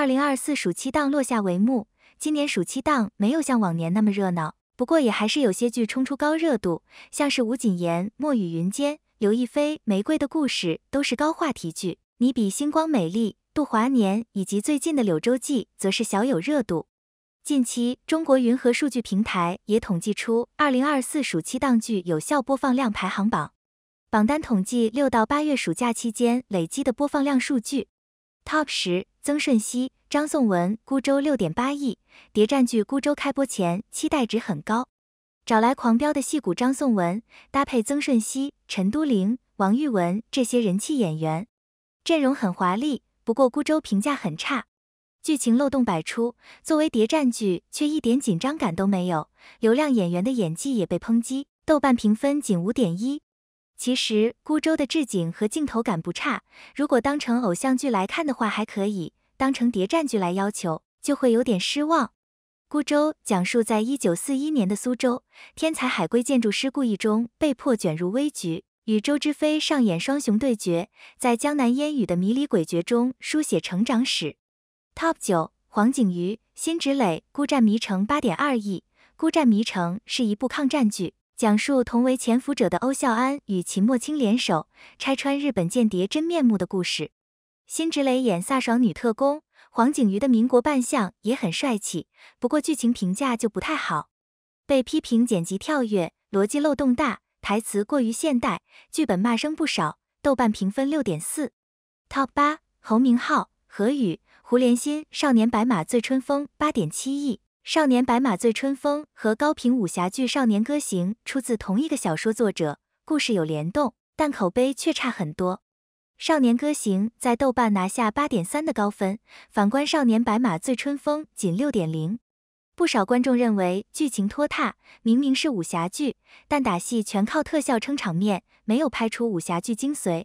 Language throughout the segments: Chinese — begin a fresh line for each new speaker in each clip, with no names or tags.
二零二四暑期档落下帷幕，今年暑期档没有像往年那么热闹，不过也还是有些剧冲出高热度，像是吴谨言《墨雨云间》、刘亦菲《玫瑰的故事》都是高话题剧。《你比星光美丽》《度华年》以及最近的《柳州记》则是小有热度。近期，中国云和数据平台也统计出二零二四暑期档剧有效播放量排行榜，榜单统计六到八月暑假期间累积的播放量数据。Top 十：曾舜晞、张颂文、孤舟六点八亿。谍战剧《孤舟》开播前期待值很高，找来狂飙的戏骨张颂文，搭配曾舜晞、陈都灵、王玉雯这些人气演员，阵容很华丽。不过《孤舟》评价很差，剧情漏洞百出，作为谍战剧却一点紧张感都没有。流量演员的演技也被抨击，豆瓣评分仅五点一。其实孤舟的置景和镜头感不差，如果当成偶像剧来看的话还可以，当成谍战剧来要求就会有点失望。孤舟讲述在一九四一年的苏州，天才海归建筑师顾易中被迫卷入危局，与周知非上演双雄对决，在江南烟雨的迷离诡谲中书写成长史。Top 九黄景瑜、辛芷蕾，《孤战迷城》八点二亿，《孤战迷城》是一部抗战剧。讲述同为潜伏者的欧孝安与秦墨清联手拆穿日本间谍真面目的故事。辛芷蕾演飒爽女特工，黄景瑜的民国扮相也很帅气。不过剧情评价就不太好，被批评剪辑跳跃、逻辑漏洞大、台词过于现代、剧本骂声不少。豆瓣评分六点四。Top 八，侯明昊、何雨、胡连心，《少年白马醉春风》八点七亿。《少年白马醉春风》和高平武侠剧《少年歌行》出自同一个小说作者，故事有联动，但口碑却差很多。《少年歌行》在豆瓣拿下八点三的高分，反观《少年白马醉春风》仅六点零。不少观众认为剧情拖沓，明明是武侠剧，但打戏全靠特效撑场面，没有拍出武侠剧精髓。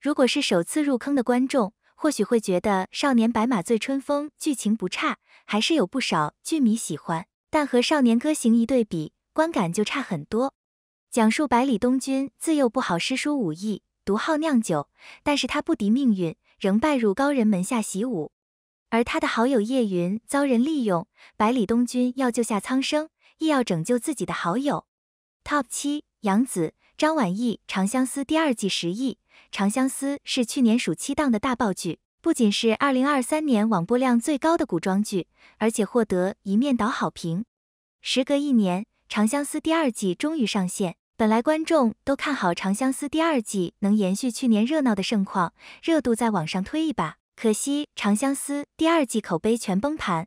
如果是首次入坑的观众，或许会觉得《少年白马醉春风》剧情不差，还是有不少剧迷喜欢，但和《少年歌行》一对比，观感就差很多。讲述百里东君自幼不好诗书武艺，独好酿酒，但是他不敌命运，仍拜入高人门下习武。而他的好友叶云遭人利用，百里东君要救下苍生，亦要拯救自己的好友。Top 七，杨紫、张晚意，《长相思》第二季十亿。《长相思》是去年暑期档的大爆剧，不仅是2023年网播量最高的古装剧，而且获得一面倒好评。时隔一年，《长相思》第二季终于上线。本来观众都看好《长相思》第二季能延续去年热闹的盛况，热度在网上推一把。可惜，《长相思》第二季口碑全崩盘。《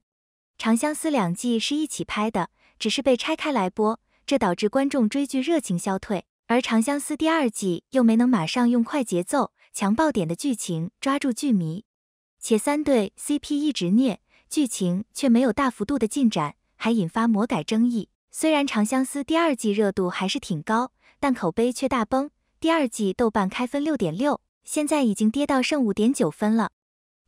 长相思》两季是一起拍的，只是被拆开来播，这导致观众追剧热情消退。而《长相思》第二季又没能马上用快节奏、强爆点的剧情抓住剧迷，且三对 CP 一直虐，剧情却没有大幅度的进展，还引发魔改争议。虽然《长相思》第二季热度还是挺高，但口碑却大崩。第二季豆瓣开分六点六，现在已经跌到剩五点九分了。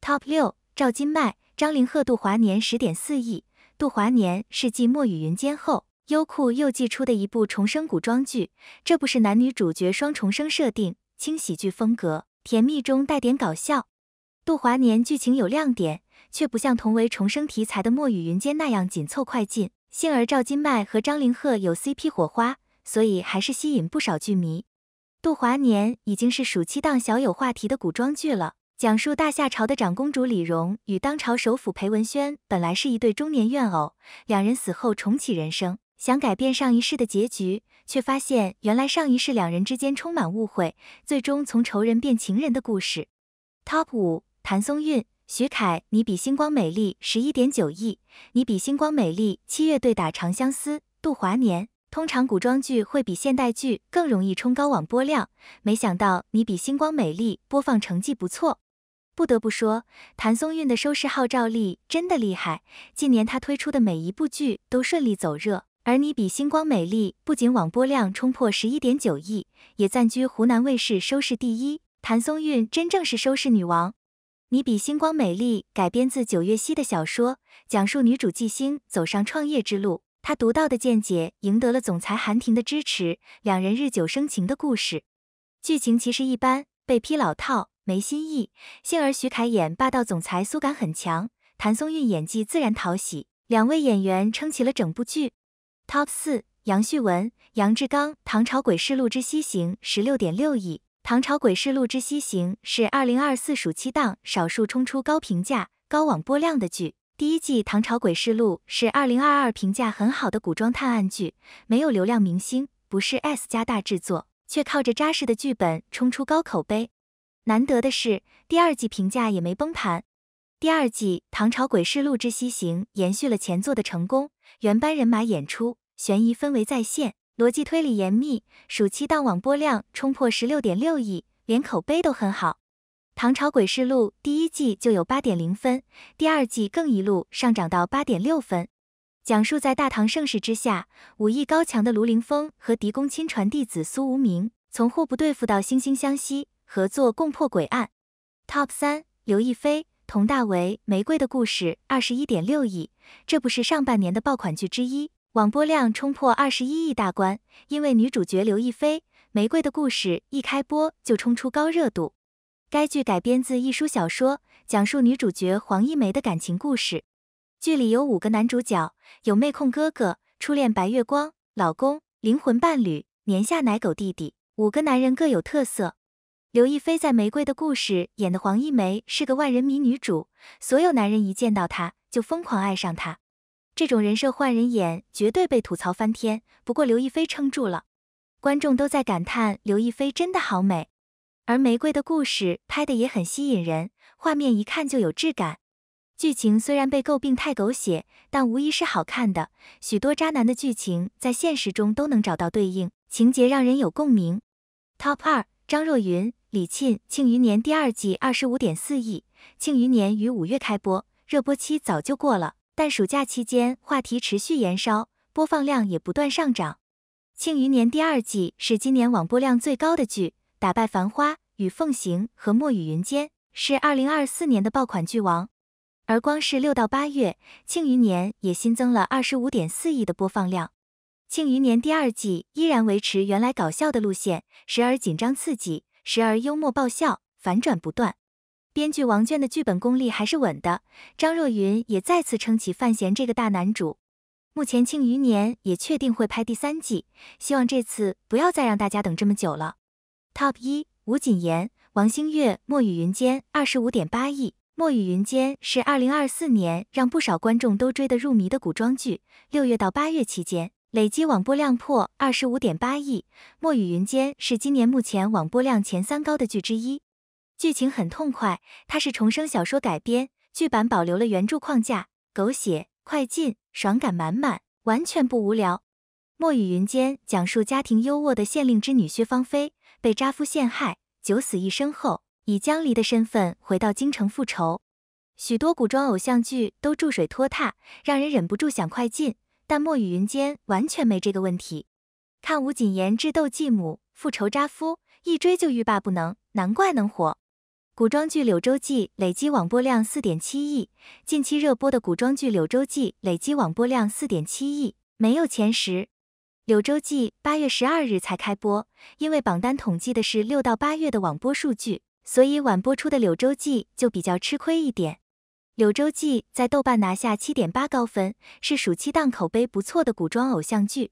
Top 六：赵金麦、张凌赫、杜华年十点四亿，杜华年是继《墨雨云间》后。优酷又寄出的一部重生古装剧，这部是男女主角双重生设定，轻喜剧风格，甜蜜中带点搞笑。杜华年剧情有亮点，却不像同为重生题材的《墨雨云间》那样紧凑快进。幸而赵今麦和张凌赫有 CP 火花，所以还是吸引不少剧迷。杜华年已经是暑期档小有话题的古装剧了，讲述大夏朝的长公主李荣与当朝首辅裴文轩本来是一对中年怨偶，两人死后重启人生。想改变上一世的结局，却发现原来上一世两人之间充满误会，最终从仇人变情人的故事。Top 五，谭松韵、徐凯，你比星光美丽十一点九亿，你比星光美丽七月对打长相思，度华年。通常古装剧会比现代剧更容易冲高网播量，没想到你比星光美丽播放成绩不错。不得不说，谭松韵的收视号召力真的厉害，近年她推出的每一部剧都顺利走热。而你比星光美丽不仅网播量冲破十一点九亿，也暂居湖南卫视收视第一。谭松韵真正是收视女王。你比星光美丽改编自九月晞的小说，讲述女主纪星走上创业之路，她独到的见解赢得了总裁韩婷的支持，两人日久生情的故事。剧情其实一般，被批老套没新意。幸而徐凯演霸道总裁苏感很强，谭松韵演技自然讨喜，两位演员撑起了整部剧。top 四，杨旭文、杨志刚，《唐朝诡事录之西行》十六点六亿，《唐朝诡事录之西行》是二零二四暑期档少数冲出高评价、高网播量的剧。第一季《唐朝诡事录》是二零二二评价很好的古装探案剧，没有流量明星，不是 S 加大制作，却靠着扎实的剧本冲出高口碑。难得的是，第二季评价也没崩盘。第二季《唐朝诡事录之西行》延续了前作的成功，原班人马演出，悬疑氛围再现，逻辑推理严密，暑期档网播量冲破十六点六亿，连口碑都很好。《唐朝诡事录》第一季就有八点零分，第二季更一路上涨到八点六分。讲述在大唐盛世之下，武艺高强的卢凌风和狄公亲传弟子苏无名，从互不对付到惺惺相惜，合作共破鬼案。Top 三，刘亦菲。佟大为《玫瑰的故事》二十一点六亿，这不是上半年的爆款剧之一，网播量冲破二十一亿大关。因为女主角刘亦菲，《玫瑰的故事》一开播就冲出高热度。该剧改编自一书小说，讲述女主角黄亦玫的感情故事。剧里有五个男主角，有妹控哥哥、初恋白月光、老公、灵魂伴侣、年下奶狗弟弟，五个男人各有特色。刘亦菲在《玫瑰的故事》演的黄亦玫是个万人迷女主，所有男人一见到她就疯狂爱上她，这种人设换人演绝对被吐槽翻天。不过刘亦菲撑住了，观众都在感叹刘亦菲真的好美。而《玫瑰的故事》拍的也很吸引人，画面一看就有质感，剧情虽然被诟病太狗血，但无疑是好看的。许多渣男的剧情在现实中都能找到对应情节，让人有共鸣。Top 二张若昀。李沁《庆余年》第二季二十五点四亿，《庆余年》于五月开播，热播期早就过了，但暑假期间话题持续延烧，播放量也不断上涨。《庆余年》第二季是今年网播量最高的剧，打败《繁花》、《与凤行》和《墨雨云间》，是二零二四年的爆款剧王。而光是六到八月，《庆余年》也新增了二十五点四亿的播放量。《庆余年》第二季依然维持原来搞笑的路线，时而紧张刺激。时而幽默爆笑，反转不断，编剧王娟的剧本功力还是稳的。张若昀也再次撑起范闲这个大男主。目前《庆余年》也确定会拍第三季，希望这次不要再让大家等这么久了。Top 一，吴谨言、王星越，《墨雨云间》二十五点八亿，《墨雨云间》是二零二四年让不少观众都追得入迷的古装剧。六月到八月期间。累积网播量破二十五点八亿，《墨雨云间》是今年目前网播量前三高的剧之一。剧情很痛快，它是重生小说改编剧版，保留了原著框架，狗血、快进、爽感满满，完全不无聊。《墨雨云间》讲述家庭优渥的县令之女薛芳菲被渣夫陷害，九死一生后，以江离的身份回到京城复仇。许多古装偶像剧都注水拖沓，让人忍不住想快进。但墨雨云间完全没这个问题，看吴谨言智斗继母，复仇扎夫，一追就欲罢不能，难怪能火。古装剧《柳州记》累计网播量四点七亿，近期热播的古装剧《柳州记》累计网播量四点七亿，没有前十。《柳州记》八月十二日才开播，因为榜单统计的是六到八月的网播数据，所以晚播出的《柳州记》就比较吃亏一点。《九州记》在豆瓣拿下七点八高分，是暑期档口碑不错的古装偶像剧。